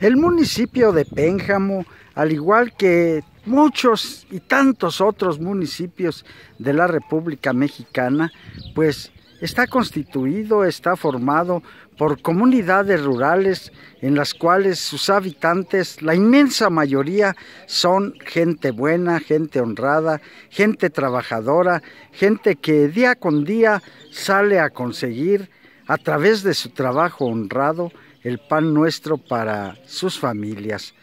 El municipio de Pénjamo, al igual que muchos y tantos otros municipios de la República Mexicana, pues está constituido, está formado por comunidades rurales en las cuales sus habitantes, la inmensa mayoría, son gente buena, gente honrada, gente trabajadora, gente que día con día sale a conseguir a través de su trabajo honrado el pan nuestro para sus familias.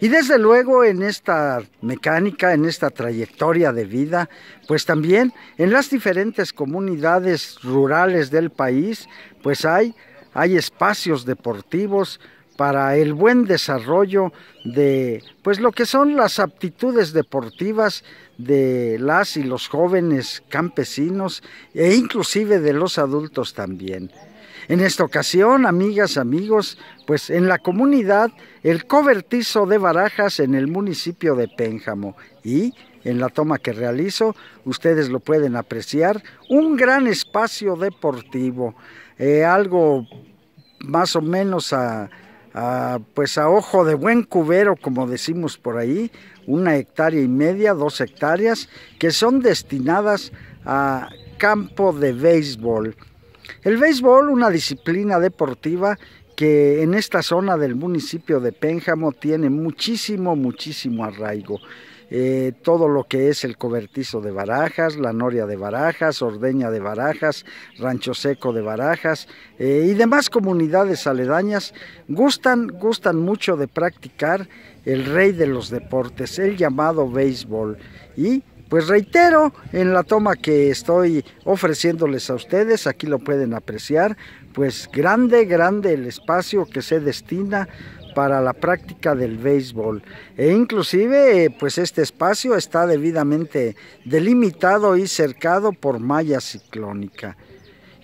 Y desde luego en esta mecánica, en esta trayectoria de vida, pues también en las diferentes comunidades rurales del país, pues hay, hay espacios deportivos, para el buen desarrollo de pues lo que son las aptitudes deportivas de las y los jóvenes campesinos e inclusive de los adultos también. En esta ocasión, amigas, amigos, pues en la comunidad El Cobertizo de Barajas en el municipio de Pénjamo y en la toma que realizo, ustedes lo pueden apreciar, un gran espacio deportivo, eh, algo más o menos a pues a ojo de buen cubero, como decimos por ahí, una hectárea y media, dos hectáreas, que son destinadas a campo de béisbol. El béisbol, una disciplina deportiva que en esta zona del municipio de Pénjamo tiene muchísimo, muchísimo arraigo. Eh, todo lo que es el cobertizo de Barajas, la noria de Barajas, Ordeña de Barajas, Rancho Seco de Barajas eh, y demás comunidades aledañas, gustan, gustan mucho de practicar el rey de los deportes, el llamado béisbol. Y pues reitero, en la toma que estoy ofreciéndoles a ustedes, aquí lo pueden apreciar, pues grande, grande el espacio que se destina para la práctica del béisbol. E inclusive, pues este espacio está debidamente delimitado y cercado por malla ciclónica.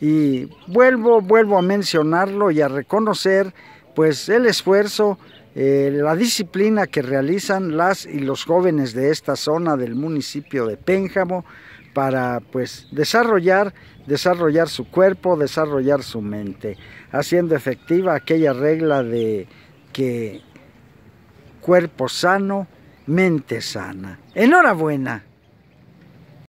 Y vuelvo, vuelvo a mencionarlo y a reconocer pues el esfuerzo, eh, la disciplina que realizan las y los jóvenes de esta zona del municipio de Pénjamo para pues desarrollar, desarrollar su cuerpo, desarrollar su mente, haciendo efectiva aquella regla de que cuerpo sano, mente sana. Enhorabuena.